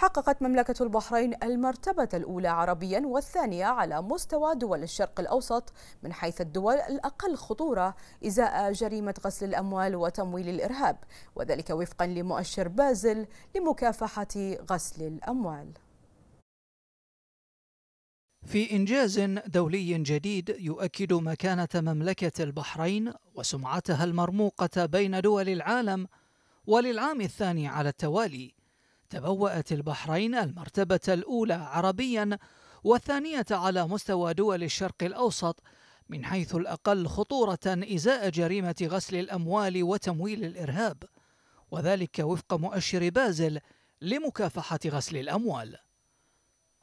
حققت مملكة البحرين المرتبة الأولى عربيا والثانية على مستوى دول الشرق الأوسط من حيث الدول الأقل خطورة إزاء جريمة غسل الأموال وتمويل الإرهاب وذلك وفقا لمؤشر بازل لمكافحة غسل الأموال في إنجاز دولي جديد يؤكد مكانة مملكة البحرين وسمعتها المرموقة بين دول العالم وللعام الثاني على التوالي تبوأت البحرين المرتبة الأولى عربيا والثانية على مستوى دول الشرق الأوسط من حيث الأقل خطورة إزاء جريمة غسل الأموال وتمويل الإرهاب وذلك وفق مؤشر بازل لمكافحة غسل الأموال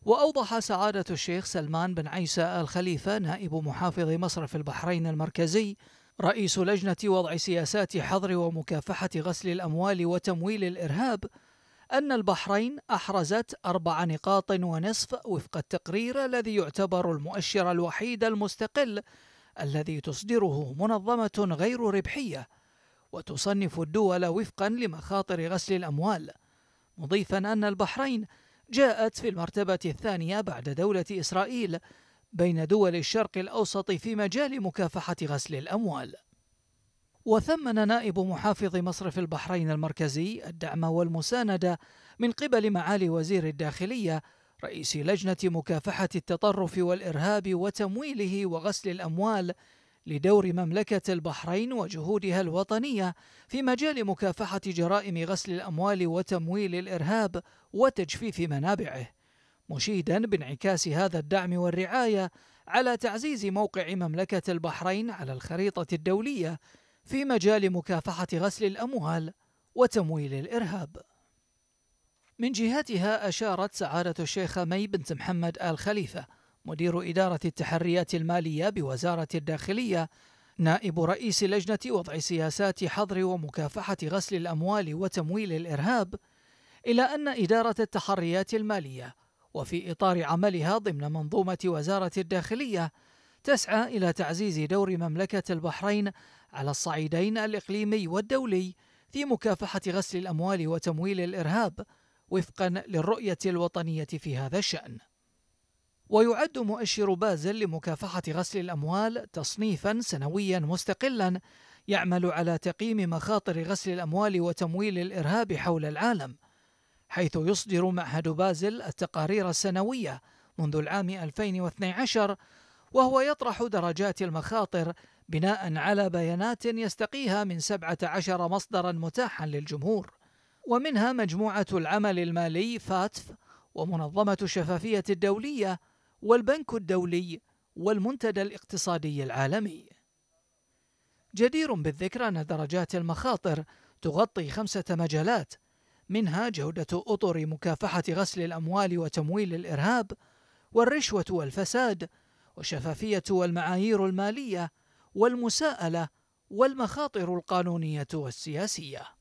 وأوضح سعادة الشيخ سلمان بن عيسى آل خليفة نائب محافظ مصرف البحرين المركزي رئيس لجنة وضع سياسات حظر ومكافحة غسل الأموال وتمويل الإرهاب أن البحرين أحرزت أربع نقاط ونصف وفق التقرير الذي يعتبر المؤشر الوحيد المستقل الذي تصدره منظمة غير ربحية وتصنف الدول وفقا لمخاطر غسل الأموال مضيفا أن البحرين جاءت في المرتبة الثانية بعد دولة إسرائيل بين دول الشرق الأوسط في مجال مكافحة غسل الأموال وثمن نائب محافظ مصرف البحرين المركزي الدعم والمساندة من قبل معالي وزير الداخلية رئيس لجنة مكافحة التطرف والإرهاب وتمويله وغسل الأموال لدور مملكة البحرين وجهودها الوطنية في مجال مكافحة جرائم غسل الأموال وتمويل الإرهاب وتجفيف منابعه، مشيدا بانعكاس هذا الدعم والرعاية على تعزيز موقع مملكة البحرين على الخريطة الدولية في مجال مكافحة غسل الأموال وتمويل الإرهاب. من جهتها أشارت سعادة الشيخة مي بنت محمد آل خليفة مدير إدارة التحريات المالية بوزارة الداخلية نائب رئيس لجنة وضع سياسات حظر ومكافحة غسل الأموال وتمويل الإرهاب إلى أن إدارة التحريات المالية وفي إطار عملها ضمن منظومة وزارة الداخلية تسعى إلى تعزيز دور مملكة البحرين على الصعيدين الإقليمي والدولي في مكافحة غسل الأموال وتمويل الإرهاب وفقا للرؤية الوطنية في هذا الشأن. ويعد مؤشر بازل لمكافحة غسل الأموال تصنيفا سنويا مستقلا يعمل على تقييم مخاطر غسل الأموال وتمويل الإرهاب حول العالم، حيث يصدر معهد بازل التقارير السنوية منذ العام 2012 وهو يطرح درجات المخاطر بناء على بيانات يستقيها من 17 مصدرا متاحا للجمهور ومنها مجموعة العمل المالي فاتف ومنظمة الشفافية الدولية والبنك الدولي والمنتدى الاقتصادي العالمي. جدير بالذكر أن درجات المخاطر تغطي خمسة مجالات منها جودة أطر مكافحة غسل الأموال وتمويل الإرهاب والرشوة والفساد والشفافية والمعايير المالية والمساءلة والمخاطر القانونية والسياسية